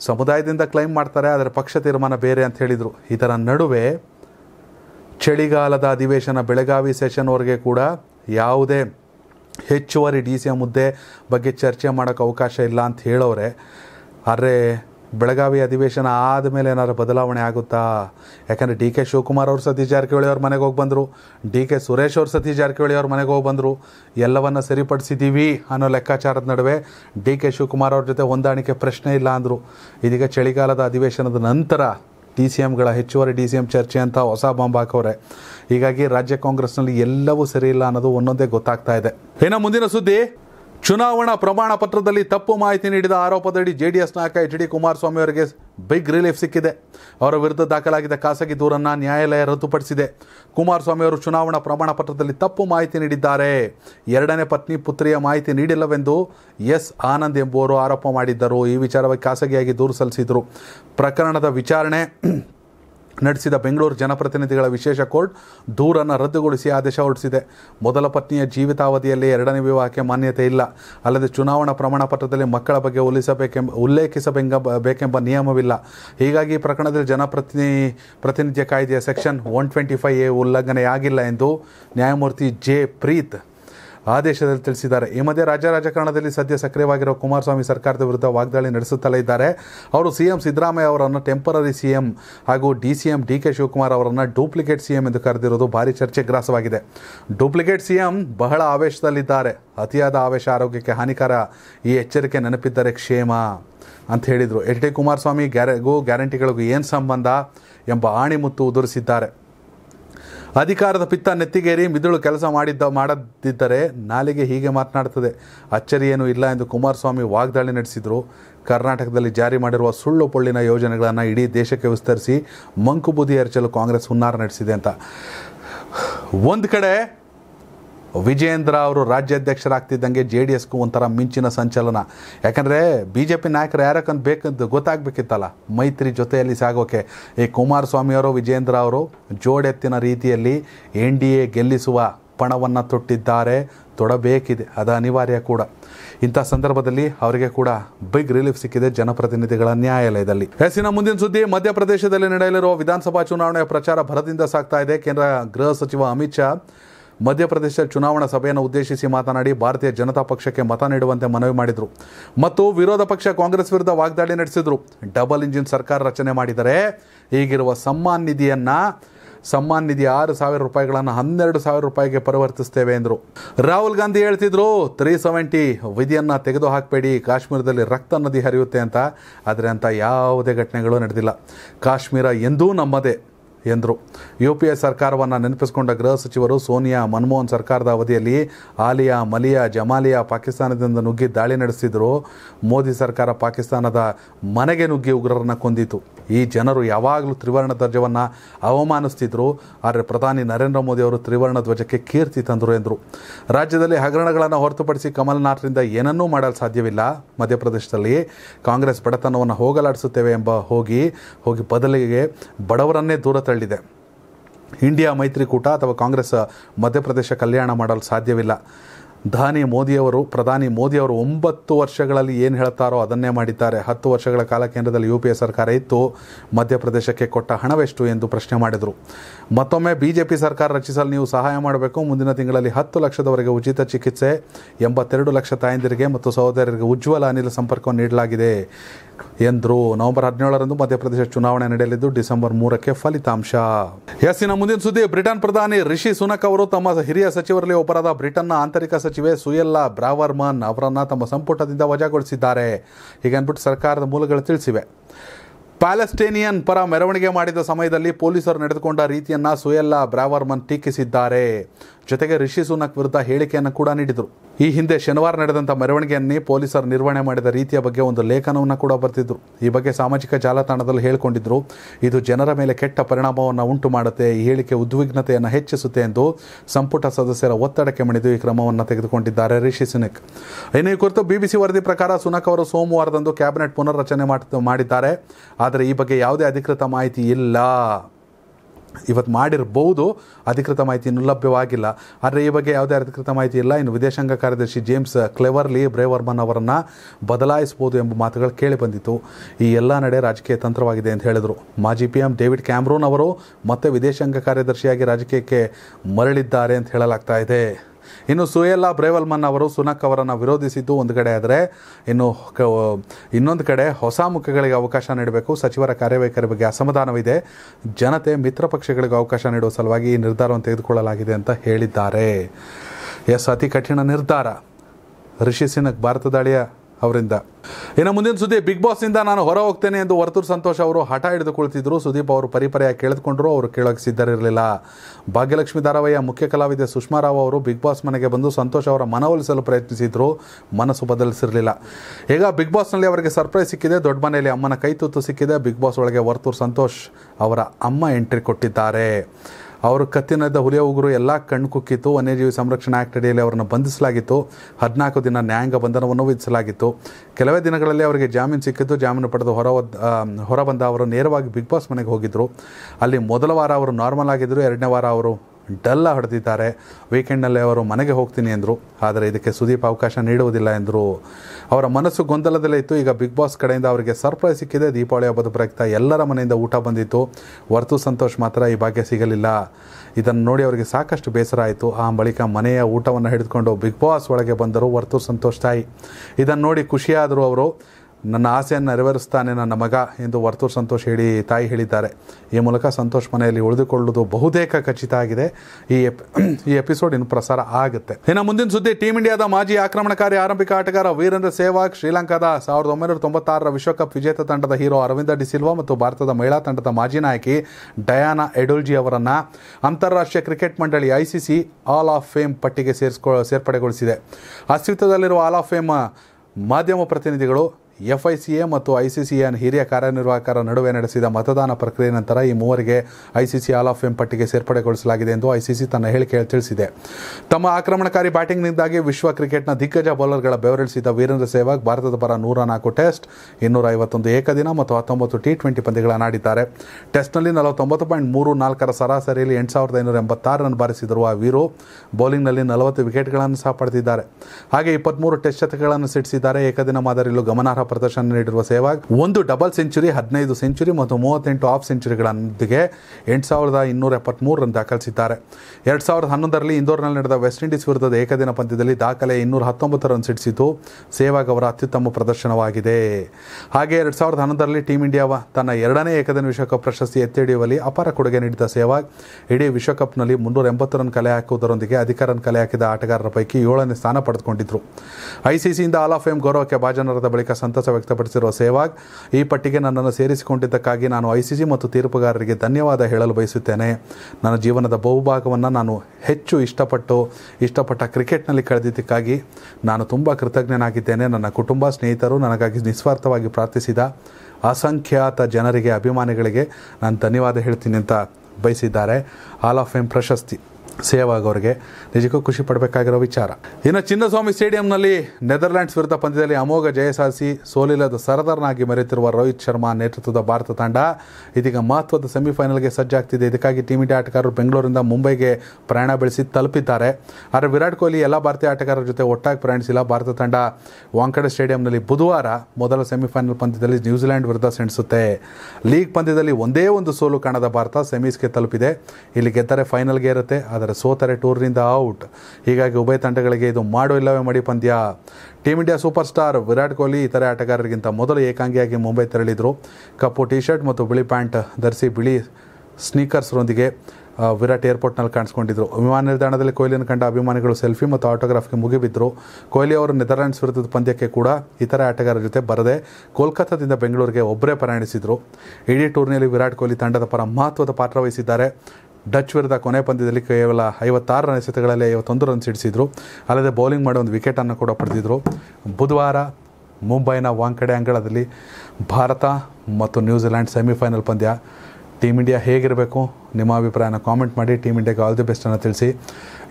ಸಮುದಾಯದಿಂದ ಕ್ಲೈಮ್ ಮಾಡ್ತಾರೆ ಆದರೆ ಪಕ್ಷ ತೀರ್ಮಾನ ಬೇರೆ ಅಂತ ಹೇಳಿದರು ಇದರ ನಡುವೆ ಚಳಿಗಾಲದ ಅಧಿವೇಶನ ಬೆಳಗಾವಿ ಸೆಷನ್ವರೆಗೆ ಕೂಡ ಯಾವುದೇ ಹೆಚ್ಚುವರಿ ಡಿ ಸಿ ಎ ಮುದ್ದೆ ಬಗ್ಗೆ ಚರ್ಚೆ ಮಾಡೋಕ್ಕೆ ಅವಕಾಶ ಇಲ್ಲ ಅಂತ ಹೇಳೋರೆ ಆದರೆ ಬೆಳಗಾವಿ ಅಧಿವೇಶನ ಆದಮೇಲೆ ಏನಾದ್ರು ಬದಲಾವಣೆ ಆಗುತ್ತಾ ಯಾಕಂದರೆ ಡಿ ಕೆ ಶಿವಕುಮಾರ್ ಅವರು ಸತೀಶ್ ಜಾರಕಿಹೊಳಿ ಅವ್ರ ಮನೆಗೆ ಹೋಗಿ ಬಂದರು ಡಿ ಕೆ ಸುರೇಶ್ ಅವರು ಸತೀಶ್ ಜಾರಕಿಹೊಳಿ ಅವ್ರ ಮನೆಗೆ ಹೋಗಿ ಬಂದರು ಎಲ್ಲವನ್ನು ಸರಿಪಡಿಸಿದ್ದೀವಿ ಅನ್ನೋ ಲೆಕ್ಕಾಚಾರದ ನಡುವೆ ಡಿ ಕೆ ಶಿವಕುಮಾರ್ ಅವ್ರ ಜೊತೆ ಹೊಂದಾಣಿಕೆ ಪ್ರಶ್ನೆ ಇಲ್ಲ ಅಂದರು ಇದೀಗ ಚಳಿಗಾಲದ ಅಧಿವೇಶನದ ನಂತರ ಡಿ ಸಿ ಎಮ್ಗಳ ಹೆಚ್ಚುವರಿ ಡಿ ಸಿ ಎಮ್ ಚರ್ಚೆ ಅಂತ ಹೊಸ ಬಾಂಬ್ ಹಾಕವ್ರೆ ಹೀಗಾಗಿ ರಾಜ್ಯ ಕಾಂಗ್ರೆಸ್ನಲ್ಲಿ ಎಲ್ಲವೂ ಸರಿ ಇಲ್ಲ ಅನ್ನೋದು ಒಂದೊಂದೇ ಗೊತ್ತಾಗ್ತಾ ಇದೆ ಏನೋ ಮುಂದಿನ ಸುದ್ದಿ ಚುನಾವಣಾ ಪ್ರಮಾಣ ಪತ್ರದಲ್ಲಿ ತಪ್ಪು ಮಾಹಿತಿ ನೀಡಿದ ಆರೋಪದಡಿ ಜೆಡಿಎಸ್ ನಾಯಕ ಎಚ್ ಡಿ ಕುಮಾರಸ್ವಾಮಿ ಅವರಿಗೆ ಬಿಗ್ ರಿಲೀಫ್ ಸಿಕ್ಕಿದೆ ಅವರ ವಿರುದ್ಧ ದಾಖಲಾಗಿದ್ದ ಖಾಸಗಿ ದೂರನ್ನು ನ್ಯಾಯಾಲಯ ರದ್ದುಪಡಿಸಿದೆ ಕುಮಾರಸ್ವಾಮಿ ಅವರು ಚುನಾವಣಾ ಪ್ರಮಾಣ ಪತ್ರದಲ್ಲಿ ತಪ್ಪು ಮಾಹಿತಿ ನೀಡಿದ್ದಾರೆ ಎರಡನೇ ಪತ್ನಿ ಪುತ್ರಿಯ ಮಾಹಿತಿ ನೀಡಿಲ್ಲವೆಂದು ಎಸ್ ಆನಂದ್ ಎಂಬುವರು ಆರೋಪ ಮಾಡಿದ್ದರು ಈ ವಿಚಾರವಾಗಿ ಖಾಸಗಿಯಾಗಿ ದೂರು ಸಲ್ಲಿಸಿದರು ಪ್ರಕರಣದ ವಿಚಾರಣೆ ನಡೆಸಿದ ಬೆಂಗಳೂರು ಜನಪ್ರತಿನಿಧಿಗಳ ವಿಶೇಷ ಕೋರ್ಟ್ ದೂರನ್ನು ರದ್ದುಗೊಳಿಸಿ ಆದೇಶ ಹೊರಡಿಸಿದೆ ಮೊದಲ ಪತ್ನಿಯ ಜೀವಿತಾವಧಿಯಲ್ಲಿ ಎರಡನೇ ವಿವಾಹಕ್ಕೆ ಮಾನ್ಯತೆ ಇಲ್ಲ ಅಲ್ಲದೆ ಚುನಾವಣಾ ಪ್ರಮಾಣ ಪತ್ರದಲ್ಲಿ ಮಕ್ಕಳ ಬಗ್ಗೆ ಉಲ್ಲಿಸಬೇಕೆಂಬ ಉಲ್ಲೇಖಿಸಬೇಕ ಬೇಕೆಂಬ ನಿಯಮವಿಲ್ಲ ಹೀಗಾಗಿ ಈ ಪ್ರಕರಣದಲ್ಲಿ ಜನಪ್ರತಿನಿ ಪ್ರತಿನಿಧಿಯ ಕಾಯ್ದೆಯ section one twenty five A ಉಲ್ಲಂಘನೆಯಾಗಿಲ್ಲ ಎಂದು ನ್ಯಾಯಮೂರ್ತಿ ಜೆ ಪ್ರೀತ್ ಆದೇಶದಲ್ಲಿ ತಿಳಿಸಿದ್ದಾರೆ ಈ ಮಧ್ಯೆ ರಾಜ್ಯ ರಾಜಕಾರಣದಲ್ಲಿ ಸದ್ಯ ಸಕ್ರಿಯವಾಗಿರುವ ಕುಮಾರಸ್ವಾಮಿ ಸರ್ಕಾರದ ವಿರುದ್ಧ ವಾಗ್ದಾಳಿ ನಡೆಸುತ್ತಲೇ ಇದ್ದಾರೆ ಅವರು ಸಿಎಂ ಸಿದ್ದರಾಮಯ್ಯ ಅವರನ್ನು ಟೆಂಪರರಿ ಸಿಎಂ ಹಾಗೂ D C M D K Shivakumar ಅವರನ್ನು ಡೂಪ್ಲಿಕೇಟ್ ಸಿಎಂ ಎಂದು ಕರೆದಿರುವುದು ಭಾರಿ ಚರ್ಚೆಗ್ರಾಸವಾಗಿದೆ ಡೂಪ್ಲಿಕೇಟ್ ಸಿಎಂ ಬಹಳ ಆವೇಶದಲ್ಲಿದ್ದಾರೆ ಅತಿಯಾದ ಆವೇಶ ಆರೋಗ್ಯಕ್ಕೆ ಹಾನಿಕರ ಈ ಎಚ್ಚರಿಕೆ ನೆನಪಿದ್ದರೆ ಕ್ಷೇಮ ಅಂತ ಹೇಳಿದರು ಎಚ್ ಡಿ ಕುಮಾರಸ್ವಾಮಿ ಗ್ಯಾರೆಗೂ ಗ್ಯಾರಂಟಿಗಳಿಗೂ ಏನು ಸಂಬಂಧ ಎಂಬ ಆಣಿಮುತ್ತು ಉದುರಿಸಿದ್ದಾರೆ ಅಧಿಕಾರದ ಪಿತ್ತ ನೆತ್ತಿಗೇರಿ ಮಿದುಳು ಕೆಲಸ ಮಾಡಿದ್ದ ಮಾಡದಿದ್ದರೆ ನಾಲಿಗೆ ಹೀಗೆ ಮಾತನಾಡ್ತದೆ ಏನೂ ಇಲ್ಲ ಎಂದು ಕುಮಾರಸ್ವಾಮಿ ವಾಗ್ದಾಳಿ ನಡೆಸಿದರು ಕರ್ನಾಟಕದಲ್ಲಿ ಜಾರಿ ಮಾಡಿರುವ ಸುಳ್ಳು ಪೊಳ್ಳಿನ ಯೋಜನೆಗಳನ್ನು ಇಡೀ ದೇಶಕ್ಕೆ ವಿಸ್ತರಿಸಿ ಮಂಕು ಬುದಿ ಎರಚಲು ಕಾಂಗ್ರೆಸ್ ಹುನ್ನಾರ ನಡೆಸಿದೆ ಅಂತ ಒಂದು ಕಡೆ ವಿಜಯೇಂದ್ರ ಅವರು ರಾಜ್ಯಾಧ್ಯಕ್ಷರಾಗ್ತಿದ್ದಂಗೆ ಜೆ ಡಿ ಎಸ್ಗೂ ಒಂಥರ ಮಿಂಚಿನ ಸಂಚಲನ ಯಾಕಂದರೆ ಬಿ ಜೆ ಪಿ ನಾಯಕರು ಯಾರಕ್ಕಂತ ಬೇಕಂತ ಗೊತ್ತಾಗಬೇಕಿತ್ತಲ್ಲ ಮೈತ್ರಿ ಜೊತೆಯಲ್ಲಿ ಸಾಗೋಕೆ ಈ ಅವರು ವಿಜಯೇಂದ್ರ ಅವರು ಜೋಡೆತ್ತಿನ ರೀತಿಯಲ್ಲಿ ಎನ್ ಡಿ ಎ ಗೆಲ್ಲಿಸುವ ಪಣವನ್ನು ತೊಟ್ಟಿದ್ದಾರೆ ತೊಡಬೇಕಿದೆ ಅದು ಅನಿವಾರ್ಯ ಕೂಡ ಇಂಥ ಸಂದರ್ಭದಲ್ಲಿ ಅವರಿಗೆ ಕೂಡ ಬಿಗ್ ರಿಲೀಫ್ ಸಿಕ್ಕಿದೆ ಜನಪ್ರತಿನಿಧಿಗಳ ನ್ಯಾಯಾಲಯದಲ್ಲಿ ಎಸ್ಸಿನ ಮುಂದಿನ ಸುದ್ದಿ ಮಧ್ಯಪ್ರದೇಶದಲ್ಲಿ ನಡೆಯಲಿರುವ ವಿಧಾನಸಭಾ ಚುನಾವಣೆಯ ಪ್ರಚಾರ ಭರದಿಂದ ಸಾಗ್ತಾ ಇದೆ ಕೇಂದ್ರ ಗೃಹ ಸಚಿವ ಅಮಿತ್ ಶಾ ಮಧ್ಯಪ್ರದೇಶ ಚುನಾವಣಾ ಸಭೆಯನ್ನು ಉದ್ದೇಶಿಸಿ ಮಾತನಾಡಿ ಭಾರತೀಯ ಜನತಾ ಪಕ್ಷಕ್ಕೆ ಮತ ನೀಡುವಂತೆ ಮನವಿ ಮಾಡಿದರು ಮತ್ತು ವಿರೋಧ ಪಕ್ಷ ಕಾಂಗ್ರೆಸ್ ವಿರುದ್ಧ ವಾಗ್ದಾಳಿ ನಡೆಸಿದರು ಡಬಲ್ ಇಂಜಿನ್ ಸರ್ಕಾರ ರಚನೆ ಮಾಡಿದರೆ ಈಗಿರುವ ಸಮ್ಮಾನ್ ನಿಧಿಯನ್ನು ಸಮ್ಮಾನ್ ನಿಧಿ ಆರು ಸಾವಿರ ರೂಪಾಯಿಗಳನ್ನು ಹನ್ನೆರಡು ಸಾವಿರ ರೂಪಾಯಿಗೆ ಪರಿವರ್ತಿಸ್ತೇವೆ ಎಂದರು ರಾಹುಲ್ ಗಾಂಧಿ ಹೇಳ್ತಿದ್ರು ತ್ರೀ ಸೆವೆಂಟಿ ವಿಧಿಯನ್ನು ತೆಗೆದು ಹಾಕಬೇಡಿ ಕಾಶ್ಮೀರದಲ್ಲಿ ರಕ್ತ ನದಿ ಹರಿಯುತ್ತೆ ಅಂತ ಆದರೆ ಅಂತ ಯಾವುದೇ ಘಟನೆಗಳು ನಡೆದಿಲ್ಲ ಕಾಶ್ಮೀರ ಎಂದೂ ನಮ್ಮದೇ ಎಂದರು ಯು ಪಿ ಎ ಸರ್ಕಾರವನ್ನು ನೆನಪಿಸಿಕೊಂಡ ಗೃಹ ಸಚಿವರು ಸೋನಿಯಾ ಮನಮೋಹನ್ ಸರ್ಕಾರದ ಅವಧಿಯಲ್ಲಿ ಆಲಿಯಾ ಮಲಿಯಾ ಜಮಾಲಿಯಾ ಪಾಕಿಸ್ತಾನದಿಂದ ನುಗ್ಗಿ ದಾಳಿ ನಡೆಸಿದರು ಮೋದಿ ಸರ್ಕಾರ ಪಾಕಿಸ್ತಾನದ ಮನೆಗೆ ನುಗ್ಗಿ ಉಗ್ರರನ್ನು ಕೊಂದಿತು ಈ ಜನರು ಯಾವಾಗಲೂ ತ್ರಿವರ್ಣ ಧ್ವಜವನ್ನು ಅವಮಾನಿಸ್ತಿದ್ರು ಆದರೆ ಪ್ರಧಾನಿ ನರೇಂದ್ರ ಮೋದಿ ಅವರು ತ್ರಿವರ್ಣ ಧ್ವಜಕ್ಕೆ ಕೀರ್ತಿ ತಂದರು ಎಂದರು ರಾಜ್ಯದಲ್ಲಿ ಹಗರಣಗಳನ್ನು ಹೊರತುಪಡಿಸಿ ಕಮಲ್ನಾಥ್ರಿಂದ ಏನನ್ನೂ ಮಾಡಲು ಸಾಧ್ಯವಿಲ್ಲ ಮಧ್ಯಪ್ರದೇಶದಲ್ಲಿ ಕಾಂಗ್ರೆಸ್ ಬಡತನವನ್ನು ಹೋಗಲಾಡಿಸುತ್ತೇವೆ ಎಂಬ ಹೋಗಿ ಹೋಗಿ ಬದಲಿಗೆ ಬಡವರನ್ನೇ ದೂರ ಕಳೆದಿದೆ ಇಂಡಿಯಾ ಮೈತ್ರಿಕೂಟ ಅಥವಾ ಕಾಂಗ್ರೆಸ್ ಮಧ್ಯಪ್ರದೇಶ ಕಲ್ಯಾಣ ಮಾಡಲು ಸಾಧ್ಯವಿಲ್ಲ ಧಾನಿ ಮೋದಿಯವರು ಪ್ರಧಾನಿ ಮೋದಿಯವರು ಒಂಬತ್ತು ವರ್ಷಗಳಲ್ಲಿ ಏನು ಹೇಳ್ತಾರೋ ಅದನ್ನೇ ಮಾಡಿದ್ದಾರೆ ಹತ್ತು ವರ್ಷಗಳ ಕಾಲ ಕೇಂದ್ರದಲ್ಲಿ ಯು ಪಿ ಎ ಸರ್ಕಾರ ಇತ್ತು ಮಧ್ಯಪ್ರದೇಶಕ್ಕೆ ಕೊಟ್ಟ ಹಣವೆಷ್ಟು ಎಂದು ಪ್ರಶ್ನೆ ಮಾಡಿದರು ಮತ್ತೊಮ್ಮೆ ಬಿಜೆಪಿ ಸರ್ಕಾರ ರಚಿಸಲು ನೀವು ಸಹಾಯ ಮಾಡಬೇಕು ಮುಂದಿನ ತಿಂಗಳಲ್ಲಿ ಹತ್ತು ಲಕ್ಷದವರೆಗೆ ಉಚಿತ ಚಿಕಿತ್ಸೆ ಎಂಬತ್ತೆರಡು ಲಕ್ಷ ತಾಯಂದಿರಿಗೆ ಮತ್ತು ಸಹೋದರರಿಗೆ ಉಜ್ವಲ ಅನಿಲ ಸಂಪರ್ಕವನ್ನು ನೀಡಲಾಗಿದೆ ಎಂದರು ನವೆಂಬರ್ ಹದಿನೇಳರಂದು ಮಧ್ಯಪ್ರದೇಶ ಚುನಾವಣೆ ನಡೆಯಲಿದ್ದು ಡಿಸೆಂಬರ್ ಮೂರಕ್ಕೆ ಫಲಿತಾಂಶ ಎಸ್ಸಿನ ಮುಂದಿನ ಸುದ್ದಿ ಬ್ರಿಟನ್ ಪ್ರಧಾನಿ ರಿಷಿ ಸುನಕ್ ಅವರು ತಮ್ಮ ಹಿರಿಯ ಸಚಿವರಲ್ಲಿ ಒಬ್ಬರಾದ ಬ್ರಿಟನ್ನ ಆಂತರಿಕ ಸಚಿವೆ ಸುಯೆಲ್ಲಾ ಬ್ರಾವರ್ಮನ್ ಅವರನ್ನು ತಮ್ಮ ಸಂಪುಟದಿಂದ ವಜಾಗೊಳಿಸಿದ್ದಾರೆ ಅಂದ್ಬಿಟ್ಟು ಸರ್ಕಾರದ ಮೂಲಗಳು ತಿಳಿಸಿವೆ ಪ್ಯಾಲೆಸ್ಟೇನಿಯನ್ ಪರ ಮೆರವಣಿಗೆ ಮಾಡಿದ ಸಮಯದಲ್ಲಿ ಪೊಲೀಸರು ನಡೆದುಕೊಂಡ ರೀತಿಯನ್ನು ಸುಯೆಲ್ಲಾ ಬ್ರಾವರ್ಮನ್ ಟೀಕಿಸಿದ್ದಾರೆ ಜೊತೆಗೆ ರಿಷಿ ಸುನಕ್ ವಿರುದ್ಧ ಹೇಳಿಕೆಯನ್ನು ಕೂಡ ನೀಡಿದರು ಈ ಹಿಂದೆ ಶನಿವಾರ ನಡೆದಂಥ ಮೆರವಣಿಗೆಯನ್ನೇ ಪೊಲೀಸರು ನಿರ್ವಹಣೆ ಮಾಡಿದ ರೀತಿಯ ಬಗ್ಗೆ ಒಂದು ಲೇಖನವನ್ನು ಕೂಡ ಬರ್ತಿದ್ರು ಈ ಬಗ್ಗೆ ಸಾಮಾಜಿಕ ಜಾಲತಾಣದಲ್ಲಿ ಹೇಳಿಕೊಂಡಿದ್ರು ಇದು ಜನರ ಮೇಲೆ ಕೆಟ್ಟ ಪರಿಣಾಮವನ್ನು ಉಂಟು ಮಾಡುತ್ತೆ ಈ ಹೇಳಿಕೆ ಉದ್ವಿಗ್ನತೆಯನ್ನು ಹೆಚ್ಚಿಸುತ್ತೆ ಎಂದು ಸಂಪುಟ ಸದಸ್ಯರ ಒತ್ತಡಕ್ಕೆ ಮಣಿದು ಈ ಕ್ರಮವನ್ನು ತೆಗೆದುಕೊಂಡಿದ್ದಾರೆ ರಿಷಿ ಸುನಕ್ ಇನ್ನು ಈ ಕುರಿತು ಬಿಬಿಸಿ ವರದಿ ಪ್ರಕಾರ ಸುನಕ್ ಅವರು ಸೋಮವಾರದಂದು ಕ್ಯಾಬಿನೆಟ್ ಪುನರ್ರಚನೆ ಮಾಡಿದ್ದಾರೆ ಆದರೆ ಈ ಬಗ್ಗೆ ಯಾವುದೇ ಅಧಿಕೃತ ಮಾಹಿತಿ ಇಲ್ಲ ಇವತ್ತು ಮಾಡಿರ್ಬೋದು ಅಧಿಕೃತ ಮಾಹಿತಿ ಇನ್ನೂ ಲಭ್ಯವಾಗಿಲ್ಲ ಆದರೆ ಈ ಬಗ್ಗೆ ಯಾವುದೇ ಅಧಿಕೃತ ಮಾಹಿತಿ ಇಲ್ಲ ಇನ್ನು ವಿದೇಶಾಂಗ ಕಾರ್ಯದರ್ಶಿ ಜೇಮ್ಸ್ ಕ್ಲೆವರ್ಲಿ ಬ್ರೇವರ್ಮನ್ ಅವರನ್ನು ಬದಲಾಯಿಸಬಹುದು ಎಂಬ ಮಾತುಗಳು ಕೇಳಿ ಬಂದಿತ್ತು ಈ ಎಲ್ಲ ನಡೆ ರಾಜಕೀಯ ತಂತ್ರವಾಗಿದೆ ಅಂತ ಹೇಳಿದರು ಮಾಜಿ ಪಿ ಎಂ ಡೇವಿಡ್ ಕ್ಯಾಮ್ರೋನ್ ಅವರು ಮತ್ತೆ ವಿದೇಶಾಂಗ ಕಾರ್ಯದರ್ಶಿಯಾಗಿ ರಾಜಕೀಯಕ್ಕೆ ಮರಳಿದ್ದಾರೆ ಅಂತ ಹೇಳಲಾಗ್ತಾ ಇದೆ ಇನ್ನು ಸುಯೆಲ್ಲ ಬ್ರೇವಲ್ಮನ್ ಅವರು ಸುನಕ್ ಅವರನ್ನು ವಿರೋಧಿಸಿದ್ದು ಒಂದು ಕಡೆ ಆದರೆ ಇನ್ನು ಇನ್ನೊಂದು ಕಡೆ ಹೊಸ ಮುಖಗಳಿಗೆ ಅವಕಾಶ ನೀಡಬೇಕು ಸಚಿವರ ಕಾರ್ಯವೈಖರಿ ಬಗ್ಗೆ ಅಸಮಾಧಾನವಿದೆ ಜನತೆ ಮಿತ್ರ ಪಕ್ಷಗಳಿಗೆ ಅವಕಾಶ ನೀಡುವ ಸಲುವಾಗಿ ಈ ನಿರ್ಧಾರವನ್ನು ತೆಗೆದುಕೊಳ್ಳಲಾಗಿದೆ ಅಂತ ಹೇಳಿದ್ದಾರೆ ಎಸ್ ಅತಿ ಕಠಿಣ ನಿರ್ಧಾರ ಋಷಿ ಸಿನಕ್ ಭಾರತ ದಾಳಿಯ ಅವರಿಂದ ಇನ್ನು ಮುಂದಿನ ಸುದ್ದಿ ಬಿಗ್ ಬಾಸ್ನಿಂದ ನಾನು ಹೊರ ಹೋಗ್ತೇನೆ ಎಂದು ವರ್ತೂರ್ ಸಂತೋಷ್ ಅವರು ಹಠ ಹಿಡಿದು ಸುದೀಪ್ ಅವರು ಪರಿಪರ್ಯಾಗಿ ಕೇಳಿದುಕೊಂಡರು ಅವರು ಕೇಳೋಕೆ ಸಿದ್ಧರಿರಲಿಲ್ಲ ಭಾಗ್ಯಲಕ್ಷ್ಮಿ ಧಾರಾವಾಹಿಯ ಮುಖ್ಯ ಕಲಾವಿದೆ ಸುಷ್ಮಾ ರಾವ್ ಅವರು ಬಿಗ್ ಬಾಸ್ ಮನೆಗೆ ಬಂದು ಸಂತೋಷ್ ಅವರ ಮನವೊಲಿಸಲು ಪ್ರಯತ್ನಿಸಿದ್ರು ಮನಸ್ಸು ಬದಲಿಸಿರಲಿಲ್ಲ ಈಗ ಬಿಗ್ ಬಾಸ್ನಲ್ಲಿ ಅವರಿಗೆ ಸರ್ಪ್ರೈಸ್ ಸಿಕ್ಕಿದೆ ದೊಡ್ಡ ಮನೆಯಲ್ಲಿ ಅಮ್ಮನ ಕೈ ತುತ್ತು ಸಿಕ್ಕಿದೆ ಬಿಗ್ ಬಾಸ್ ಒಳಗೆ ವರ್ತೂರ್ ಸಂತೋಷ್ ಅವರ ಅಮ್ಮ ಎಂಟ್ರಿ ಕೊಟ್ಟಿದ್ದಾರೆ ಅವರು ಕತ್ತಿನದ ಹುಲಿಯ ಉಗುರು ಎಲ್ಲ ಕಣ್ಣು ಕುಕ್ಕಿತ್ತು ವನ್ಯಜೀವಿ ಸಂರಕ್ಷಣಾ ಆ್ಯಕ್ಟ್ ಅಡಿಯಲ್ಲಿ ಅವರನ್ನು ಬಂಧಿಸಲಾಗಿತ್ತು ಹದಿನಾಲ್ಕು ದಿನ ನ್ಯಾಯಾಂಗ ಬಂಧನವನ್ನು ವಿಧಿಸಲಾಗಿತ್ತು ಕೆಲವೇ ದಿನಗಳಲ್ಲಿ ಅವರಿಗೆ ಜಾಮೀನು ಸಿಕ್ಕಿದ್ದು ಜಾಮೀನು ಪಡೆದು ಹೊರ ಹೊರಬಂದ ಅವರು ನೇರವಾಗಿ ಬಿಗ್ ಬಾಸ್ ಮನೆಗೆ ಹೋಗಿದ್ದರು ಅಲ್ಲಿ ಮೊದಲ ವಾರ ಅವರು ನಾರ್ಮಲ್ ಆಗಿದ್ದರು ಎರಡನೇ ವಾರ ಅವರು ಡಲ್ಲ ಹೊಡೆದಿದ್ದಾರೆ ವೀಕೆಂಡ್ನಲ್ಲಿ ಅವರು ಮನೆಗೆ ಹೋಗ್ತೀನಿ ಎಂದರು ಆದರೆ ಇದಕ್ಕೆ ಸುದೀಪ್ ಅವಕಾಶ ನೀಡುವುದಿಲ್ಲ ಎಂದರು ಅವರ ಮನಸ್ಸು ಗೊಂದಲದಲ್ಲೇ ಇತ್ತು ಈಗ ಬಿಗ್ ಬಾಸ್ ಕಡೆಯಿಂದ ಅವರಿಗೆ ಸರ್ಪ್ರೈಸ್ ಸಿಕ್ಕಿದೆ ದೀಪಾವಳಿ ಹಬ್ಬದ ಪ್ರಯುಕ್ತ ಎಲ್ಲರ ಮನೆಯಿಂದ ಊಟ ಬಂದಿತ್ತು ವರ್ತು ಸಂತೋಷ್ ಮಾತ್ರ ಈ ಭಾಗ್ಯ ಸಿಗಲಿಲ್ಲ ಇದನ್ನು ನೋಡಿ ಅವರಿಗೆ ಸಾಕಷ್ಟು ಬೇಸರ ಆಯಿತು ಆ ಬಳಿಕ ಮನೆಯ ಊಟವನ್ನು ಹಿಡಿದುಕೊಂಡು ಬಿಗ್ ಬಾಸ್ ಒಳಗೆ ಬಂದರು ವರ್ತು ಸಂತೋಷ್ ತಾಯಿ ಇದನ್ನು ನೋಡಿ ಖುಷಿಯಾದರು ಅವರು ನನ್ನ ಆಸೆಯನ್ನು ನೆರವೇರಿಸ್ತಾನೆ ನನ್ನ ಮಗ ಎಂದು ವರ್ತೂರ್ ಸಂತೋಷ್ ಹೇಳಿ ತಾಯಿ ಹೇಳಿದ್ದಾರೆ ಈ ಮೂಲಕ ಸಂತೋಷ್ ಮನೆಯಲ್ಲಿ ಉಳಿದುಕೊಳ್ಳುವುದು ಬಹುತೇಕ ಖಚಿತ ಆಗಿದೆ ಈ ಎಪ್ ಈ ಎಪಿಸೋಡ್ ಇನ್ನು ಪ್ರಸಾರ ಆಗುತ್ತೆ ಇನ್ನು ಮುಂದಿನ ಸುದ್ದಿ ಟೀಮ್ ಇಂಡಿಯಾದ ಮಾಜಿ ಆಕ್ರಮಣಕಾರಿ ಆರಂಭಿಕ ಆಟಗಾರ ವೀರೇಂದ್ರ ಸೆಹ್ವಾಗ್ ಶ್ರೀಲಂಕಾದ ಸಾವಿರದ ಒಂಬೈನೂರ ತೊಂಬತ್ತಾರರ ವಿಶ್ವಕಪ್ ವಿಜೇತ ತಂಡದ ಹೀರೋ ಅರವಿಂದ ಡಿಸಿಲ್ವಾ ಮತ್ತು ಭಾರತದ ಮಹಿಳಾ ತಂಡದ ಮಾಜಿ ನಾಯಕಿ ಡಯಾನಾ ಎಡುಲ್ಜಿ ಅವರನ್ನು ಅಂತಾರಾಷ್ಟ್ರೀಯ ಕ್ರಿಕೆಟ್ ಮಂಡಳಿ ಐಸಿಸಿ ಆಲ್ ಆಫ್ ಫೇಮ್ ಪಟ್ಟಿಗೆ ಸೇರಿಸ್ಕೊ ಸೇರ್ಪಡೆಗೊಳಿಸಿದೆ ಅಸ್ತಿತ್ವದಲ್ಲಿರುವ ಆಲ್ ಆಫ್ ಫೇಮ್ ಮಾಧ್ಯಮ ಪ್ರತಿನಿಧಿಗಳು ಎಫ್ಐಸಿಎ ಮತ್ತು ಐಸಿಸಿಎ ಹಿರಿಯ ಕಾರ್ಯನಿರ್ವಾಹಕರ ನಡುವೆ ನಡೆಸಿದ ಮತದಾನ ಪ್ರಕ್ರಿಯೆ ನಂತರ ಈ ಮೂವರಿಗೆ ಸಿ ಆಲ್ ಆಫ್ ಎಂ ಪಟ್ಟಿಗೆ ಸೇರ್ಪಡೆಗೊಳಿಸಲಾಗಿದೆ ಎಂದು ಐಸಿಸಿ ತನ್ನ ಹೇಳಿಕೆಯಲ್ಲಿ ತಿಳಿಸಿದೆ ತಮ್ಮ ಆಕ್ರಮಣಕಾರಿ ಬ್ಯಾಟಿಂಗ್ನಿಂದಾಗಿ ವಿಶ್ವ ಕ್ರಿಕೆಟ್ನ ದಿಗ್ಗಜ ಬೌಲರ್ಗಳ ಬೆವರಿಳಿಸಿದ ವೀರೇಂದ್ರ ಸೆಹ್ವಾಗ್ ಭಾರತದ ಪರ ನೂರ ನಾಲ್ಕು ಟೆಸ್ಟ್ ಇನ್ನೂರ ಐವತ್ತೊಂದು ಏಕದಿನ ಮತ್ತು ಹತ್ತೊಂಬತ್ತು ಟಿ ಟ್ವೆಂಟಿ ಪಂದ್ಯಗಳನ್ನು ಆಡಿದ್ದಾರೆ ಟೆಸ್ಟ್ನಲ್ಲಿ ನಲವತ್ತೊಂಬತ್ತು ಪಾಯಿಂಟ್ ಮೂರು ನಾಲ್ಕರ ಸರಾಸರಿಯಲ್ಲಿ ಎಂಟು ಸಾವಿರದ ಐನೂರ ಎಂಬತ್ತಾರು ರನ್ ಬಾರಿಸಿದರು ಆ ವೀರು ಬೌಲಿಂಗ್ನಲ್ಲಿ ನಲವತ್ತು ವಿಕೆಟ್ಗಳನ್ನು ಸಹ ಪಡೆದಿದ್ದಾರೆ ಹಾಗೆ ಇಪ್ಪತ್ತ್ಮೂರು ಟೆಸ್ಟ್ ಶತಕಗಳನ್ನು ಸಿಡಿಸಿದ್ದಾರೆ ಏಕದಿನ ಮಾದರಿಯಲ್ಲೂ ಗಮನಾರ್ಹ ಪ್ರದರ್ಶನ ನೀಡಿರುವ ಸೇವಾಗ್ ಒಂದು ಡಬಲ್ ಸೆಂಚುರಿ ಹದಿನೈದು ಸೆಂಚುರಿ ಮತ್ತು ಮೂವತ್ತೆಂಟು ಆಫ್ ಸೆಂಚುರಿಗಳೊಂದಿಗೆ ಎಂಟು ಸಾವಿರದ ಇನ್ನೂರ ಮೂರು ರನ್ ದಾಖಲಿಸಿದ್ದಾರೆ ಎರಡು ಸಾವಿರದ ಹನ್ನೊಂದರಲ್ಲಿ ಇಂದೋರ್ನಲ್ಲಿ ನಡೆದ ವೆಸ್ಟ್ ಇಂಡೀಸ್ ವಿರುದ್ಧದ ಏಕದಿನ ಪಂದ್ಯದಲ್ಲಿ ದಾಖಲೆ ಇನ್ನೂರ ಹತ್ತೊಂಬತ್ತು ರನ್ ಸಿಡಿಸಿತು ಸೇವಾಗ್ ಅವರ ಅತ್ಯುತ್ತಮ ಪ್ರದರ್ಶನವಾಗಿದೆ ಹಾಗೆ ಎರಡು ಸಾವಿರದ ಹನ್ನೊಂದರಲ್ಲಿ ಟೀಂ ಇಂಡಿಯಾ ತನ್ನ ಎರಡನೇ ಏಕದಿನ ವಿಶ್ವಕಪ್ ಪ್ರಶಸ್ತಿ ಎತ್ತಿಡಿಯುವಲ್ಲಿ ಅಪಾರ ಕೊಡುಗೆ ನೀಡಿದ ಸೇವಾಗ್ ಇಡೀ ವಿಶ್ವಕಪ್ನಲ್ಲಿ ಮುನ್ನೂರ ಎಂಬತ್ತು ರನ್ ಕಲೆ ಹಾಕುವುದರೊಂದಿಗೆ ಅಧಿಕ ರನ್ ಕಲೆ ಹಾಕಿದ ಆಟಗಾರರ ಪೈಕಿ ಏಳನೇ ಸ್ಥಾನ ಪಡೆದುಕೊಂಡಿದ್ದರು ಐಸಿಸಿಯಿಂದ ಆಲ್ ಆಫ್ ಫೇಮ್ ಗೌರವಕ್ಕೆ ಭಾಜನರಾದ ಬಳಿಕ ಸಂತಸ ವ್ಯಕ್ತಪಡಿಸಿರುವ ಸೇವಾಗ್ ಈ ಪಟ್ಟಿಗೆ ನನ್ನನ್ನು ಸೇರಿಸಿಕೊಂಡಿದ್ದಕ್ಕಾಗಿ ನಾನು ಸಿ ಮತ್ತು ತೀರ್ಪುಗಾರರಿಗೆ ಧನ್ಯವಾದ ಹೇಳಲು ಬಯಸುತ್ತೇನೆ ನನ್ನ ಜೀವನದ ಬಹುಭಾಗವನ್ನು ನಾನು ಹೆಚ್ಚು ಇಷ್ಟಪಟ್ಟು ಇಷ್ಟಪಟ್ಟ ಕ್ರಿಕೆಟ್ನಲ್ಲಿ ಕಳೆದಿದ್ದಕ್ಕಾಗಿ ನಾನು ತುಂಬ ಕೃತಜ್ಞನಾಗಿದ್ದೇನೆ ನನ್ನ ಕುಟುಂಬ ಸ್ನೇಹಿತರು ನನಗಾಗಿ ನಿಸ್ವಾರ್ಥವಾಗಿ ಪ್ರಾರ್ಥಿಸಿದ ಅಸಂಖ್ಯಾತ ಜನರಿಗೆ ಅಭಿಮಾನಿಗಳಿಗೆ ನಾನು ಧನ್ಯವಾದ ಹೇಳ್ತೀನಿ ಅಂತ ಬಯಸಿದ್ದಾರೆ ಆಲ್ ಆಫ್ ಎಮ್ ಪ್ರಶಸ್ತಿ ಸೇವ್ ಆಗೋರಿಗೆ ನಿಜಕ್ಕೂ ಖುಷಿ ಪಡಬೇಕಾಗಿರೋ ವಿಚಾರ ಇನ್ನು ಚಿನ್ನಸ್ವಾಮಿ ಸ್ಟೇಡಿಯಂನಲ್ಲಿ ನೆದರ್ಲ್ಯಾಂಡ್ಸ್ ವಿರುದ್ಧ ಪಂದ್ಯದಲ್ಲಿ ಅಮೋಘ ಜಯ ಸಾಧಿಸಿ ಸೋಲಿಲ್ಲದ ಸರದಾರನಾಗಿ ಮರೆಯುತ್ತಿರುವ ರೋಹಿತ್ ಶರ್ಮಾ ನೇತೃತ್ವದ ಭಾರತ ತಂಡ ಇದೀಗ ಮಹತ್ವದ ಸೆಮಿಫೈನಲ್ಗೆ ಸಜ್ಜಾಗ್ತಿದೆ ಇದಕ್ಕಾಗಿ ಟೀಮ್ ಇಂಡಿಯಾ ಆಟಗಾರರು ಬೆಂಗಳೂರಿಂದ ಮುಂಬೈಗೆ ಪ್ರಯಾಣ ಬೆಳೆಸಿ ತಲುಪಿದ್ದಾರೆ ಆದರೆ ವಿರಾಟ್ ಕೊಹ್ಲಿ ಎಲ್ಲ ಭಾರತೀಯ ಆಟಗಾರರ ಜೊತೆ ಒಟ್ಟಾಗಿ ಪ್ರಯಾಣಿಸಿಲ್ಲ ಭಾರತ ತಂಡ ವಾಂಕಡೆ ಸ್ಟೇಡಿಯಂನಲ್ಲಿ ಬುಧವಾರ ಮೊದಲ ಸೆಮಿಫೈನಲ್ ಪಂದ್ಯದಲ್ಲಿ ನ್ಯೂಜಿಲೆಂಡ್ ವಿರುದ್ಧ ಸೆಣಸುತ್ತೆ ಲೀಗ್ ಪಂದ್ಯದಲ್ಲಿ ಒಂದೇ ಒಂದು ಸೋಲು ಕಾಣದ ಭಾರತ ಸೆಮೀಸ್ಗೆ ತಲುಪಿದೆ ಇಲ್ಲಿ ಗೆದ್ದರೆ ಫೈನಲ್ಗೆ ಇರುತ್ತೆ ಆದರೆ ಆದರೆ ಸೋತರೆ ಟೂರ್ನಿಂದ ಔಟ್ ಹೀಗಾಗಿ ಉಭಯ ತಂಡಗಳಿಗೆ ಇದು ಮಾಡೋ ಇಲ್ಲವೇ ಮಡಿ ಪಂದ್ಯ team India superstar Virat Kohli ಇತರೆ ಆಟಗಾರರಿಗಿಂತ ಮೊದಲು ಏಕಾಂಗಿಯಾಗಿ ಮುಂಬೈ ತೆರಳಿದರು ಕಪ್ಪು ಟಿ ಶರ್ಟ್ ಮತ್ತು ಬಿಳಿ ಪ್ಯಾಂಟ್ ಧರಿಸಿ ಬಿಳಿ ಸ್ನೀಕರ್ಸ್ರೊಂದಿಗೆ ವಿರಾಟ್ ಏರ್ಪೋರ್ಟ್ನಲ್ಲಿ ಕಾಣಿಸ್ಕೊಂಡಿದ್ರು ವಿಮಾನ ನಿಲ್ದಾಣದಲ್ಲಿ ಕೊಹ್ಲಿಯನ್ನು ಕಂಡ ಅಭಿಮಾನಿಗಳು ಸೆಲ್ಫಿ ಮತ್ತು ಆಟೋಗ್ರಾಫ್ಗೆ ಮುಗಿಬಿದ್ದರು ಕೊಹ್ಲಿ ಅವರು ನೆದರ್ಲ್ಯಾಂಡ್ಸ್ ವಿರುದ್ಧದ ಪಂದ್ಯಕ್ಕೆ ಕೂಡ ಇತರ ಆಟಗಾರರ ಜೊತೆ ಬರದೆ ಕೋಲ್ಕತ್ತಾದಿಂದ ಬೆಂಗಳೂರಿಗೆ ಒಬ್ಬರೇ ಪ್ರಯಾಣಿಸಿದರು ಇಡೀ ಟೂರ್ನಿಯಲ್ಲಿ ವಿರಾಟ್ ಕೊಹ್ಲಿ ತಂಡದ ಪರ ಮಹತ್ವದ ಪಾತ್ರ ವಹಿಸಿದ್ದಾರೆ ಡಚ್ ವಿರುದ್ಧ ಕೊನೆ ಪಂದ್ಯದಲ್ಲಿ ಕೇವಲ ಐವತ್ತಾರು ರನ್ ಎಸೆತಗಳಲ್ಲಿ ಐವತ್ತೊಂದು ರನ್ಸ್ ಹಿಡಿಸಿದ್ರು ಅಲ್ಲದೆ ಬೌಲಿಂಗ್ ಮಾಡಿ ಒಂದು ವಿಕೆಟನ್ನು ಕೂಡ ಪಡೆದಿದ್ದರು ಬುಧವಾರ ಮುಂಬೈನ ವಾಂಕಡೆ ಅಂಗಳದಲ್ಲಿ ಭಾರತ ಮತ್ತು ನ್ಯೂಜಿಲ್ಯಾಂಡ್ ಸೆಮಿಫೈನಲ್ ಪಂದ್ಯ ಟೀಮ್ ಇಂಡಿಯಾ ಹೇಗಿರಬೇಕು ನಿಮ್ಮ ಅಭಿಪ್ರಾಯನ ಕಾಮೆಂಟ್ ಮಾಡಿ ಟೀಮ್ ಇಂಡಿಯಾಗೆ ಆಲ್ ದಿ ಬೆಸ್ಟನ್ನು ತಿಳಿಸಿ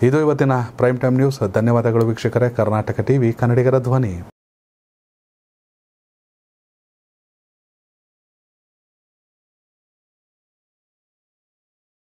ಇದು ಇವತ್ತಿನ ಪ್ರೈಮ್ ಟೈಮ್ ನ್ಯೂಸ್ ಧನ್ಯವಾದಗಳು ವೀಕ್ಷಕರೇ ಕರ್ನಾಟಕ ಟಿವಿ ಕನ್ನಡಿಗರ ಧ್ವನಿ